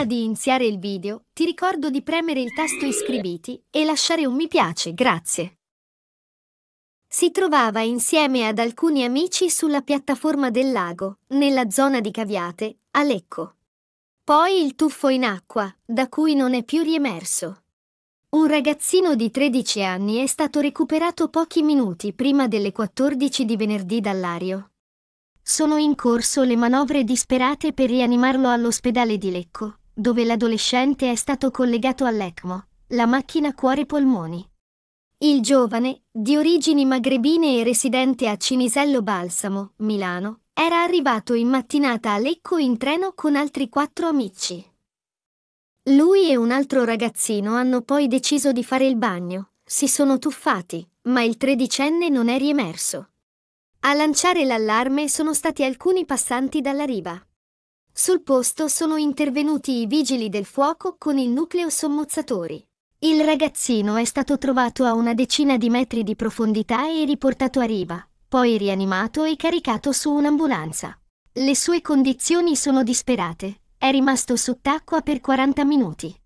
Prima di iniziare il video, ti ricordo di premere il tasto iscriviti e lasciare un mi piace, grazie. Si trovava insieme ad alcuni amici sulla piattaforma del lago, nella zona di Caviate, a Lecco. Poi il tuffo in acqua, da cui non è più riemerso. Un ragazzino di 13 anni è stato recuperato pochi minuti prima delle 14 di venerdì dall'ario. Sono in corso le manovre disperate per rianimarlo all'ospedale di Lecco dove l'adolescente è stato collegato all'ECMO, la macchina cuore-polmoni. Il giovane, di origini magrebine e residente a Cinisello Balsamo, Milano, era arrivato in mattinata a Lecco in treno con altri quattro amici. Lui e un altro ragazzino hanno poi deciso di fare il bagno, si sono tuffati, ma il tredicenne non è riemerso. A lanciare l'allarme sono stati alcuni passanti dalla riva. Sul posto sono intervenuti i vigili del fuoco con il nucleo sommozzatori. Il ragazzino è stato trovato a una decina di metri di profondità e riportato a riva, poi rianimato e caricato su un'ambulanza. Le sue condizioni sono disperate. È rimasto sott'acqua per 40 minuti.